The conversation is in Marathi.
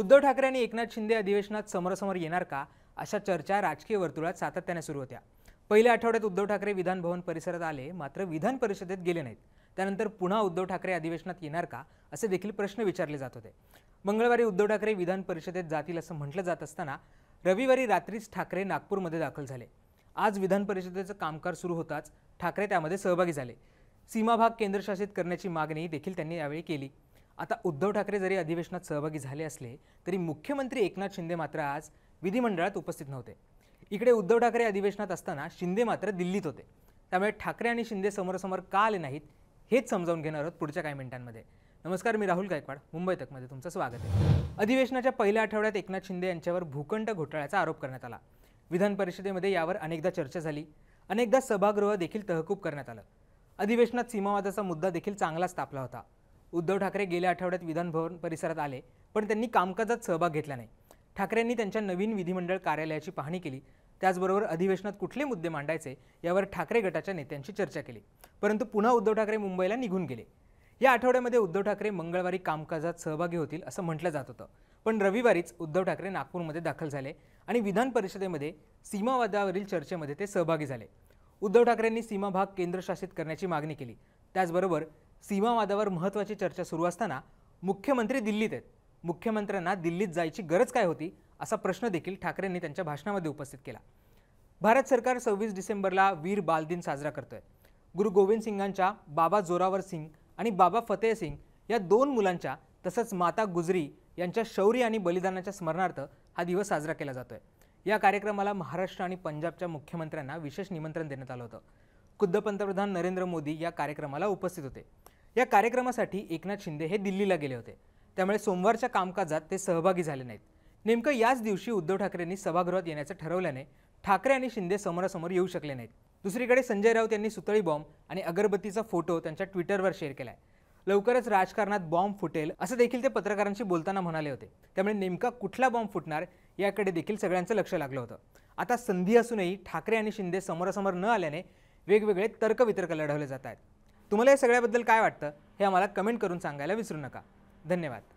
उद्धव ठाकरे आणि एकनाथ शिंदे अधिवेशनात समोरासमोर येणार का अशा चर्चा राजकीय वर्तुळात सातत्याने सुरू होत्या पहिल्या आठवड्यात उद्धव ठाकरे विधान भवन परिसरात आले मात्र विधान परिषदेत गेले नाहीत त्यानंतर पुन्हा उद्धव ठाकरे अधिवेशनात येणार का असे देखील प्रश्न विचारले जात होते मंगळवारी उद्धव ठाकरे विधान परिषदेत जातील असं म्हटलं जात असताना रविवारी रात्रीच ठाकरे नागपूरमध्ये दाखल झाले आज विधान परिषदेचं कामकाज सुरू होताच ठाकरे त्यामध्ये सहभागी झाले सीमाभाग केंद्रशासित करण्याची मागणी देखील त्यांनी यावेळी केली आता उद्धव ठाकरे जरी अधिवेशनात सहभागी झाले असले तरी मुख्यमंत्री एकनाथ शिंदे मात्र आज विधिमंडळात उपस्थित नव्हते इकडे उद्धव ठाकरे अधिवेशनात असताना शिंदे मात्र दिल्लीत होते त्यामुळे ठाकरे आणि शिंदे समोरासमोर का आले नाहीत हेच समजावून घेणार आहोत पुढच्या काही मिनिटांमध्ये नमस्कार मी राहुल गायकवाड मुंबई तकमध्ये तुमचं स्वागत आहे अधिवेशनाच्या पहिल्या आठवड्यात एकनाथ शिंदे यांच्यावर भूखंड घोटाळ्याचा आरोप करण्यात आला विधान परिषदेमध्ये यावर अनेकदा चर्चा झाली अनेकदा सभागृह देखील तहकूब करण्यात आलं अधिवेशनात सीमावादाचा मुद्दा देखील चांगलाच तापला होता उद्धव ठाकरे गेल्या आठवड्यात विधानभवन परिसरात आले पण त्यांनी कामकाजात सहभाग घेतला नाही ठाकरेंनी त्यांच्या नवीन विधिमंडळ कार्यालयाची पाहणी केली त्याचबरोबर अधिवेशनात कुठले मुद्दे मांडायचे यावर ठाकरे गटाच्या नेत्यांशी चर्चा केली परंतु पुन्हा उद्धव ठाकरे मुंबईला निघून गेले या आठवड्यामध्ये उद्धव ठाकरे मंगळवारी कामकाजात सहभागी होतील असं म्हटलं जात होतं पण रविवारीच उद्धव ठाकरे नागपूरमध्ये दाखल झाले आणि विधान परिषदेमध्ये सीमावादावरील चर्चेमध्ये ते सहभागी झाले उद्धव ठाकरेंनी सीमाभाग केंद्रशासित करण्याची मागणी केली त्याचबरोबर सीमावादावर महत्त्वाची चर्चा सुरू असताना मुख्यमंत्री दिल्लीत आहेत मुख्यमंत्र्यांना दिल्लीत जायची गरज काय होती असा प्रश्न देखील ठाकरेंनी त्यांच्या भाषणामध्ये उपस्थित केला भारत सरकार सव्वीस डिसेंबरला वीर बालदिन साजरा करतोय गुरु गोविंद सिंगांच्या बाबा जोरावर सिंग आणि बाबा फतेह सिंग या दोन मुलांच्या तसंच माता गुजरी यांच्या शौर्य आणि बलिदानाच्या स्मरणार्थ हा दिवस साजरा केला जातोय या कार्यक्रमाला महाराष्ट्र आणि पंजाबच्या मुख्यमंत्र्यांना विशेष निमंत्रण देण्यात आलं होतं खुद्द पंतप्रधान नरेंद्र मोदी या कार्यक्रमाला उपस्थित होते या कार्यक्रमासाठी एकनाथ शिंदे हे दिल्लीला गेले होते त्यामुळे सोमवारच्या कामकाजात ते सहभागी झाले नाहीत नेमकं याच दिवशी उद्धव ठाकरेंनी सभागृहात येण्याचं ठरवल्याने ठाकरे आणि शिंदे समोरासमोर येऊ शकले नाहीत दुसरीकडे संजय राऊत यांनी सुतळी बॉम्ब आणि अगरबत्तीचा फोटो त्यांच्या ट्विटरवर शेअर केला आहे लवकरच राजकारणात बॉम्ब फुटेल असं देखील ते पत्रकारांशी बोलताना म्हणाले होते त्यामुळे नेमका कुठला बॉम्ब फुटणार याकडे देखील सगळ्यांचं लक्ष लागलं होतं आता संधी असूनही ठाकरे आणि शिंदे समोरासमोर न आल्याने वेगवेगळे तर्कवितर्क लढवले जात आहेत तुम्हाला या सगळ्याबद्दल काय वाटतं हे आम्हाला कमेंट करून सांगायला विसरू नका धन्यवाद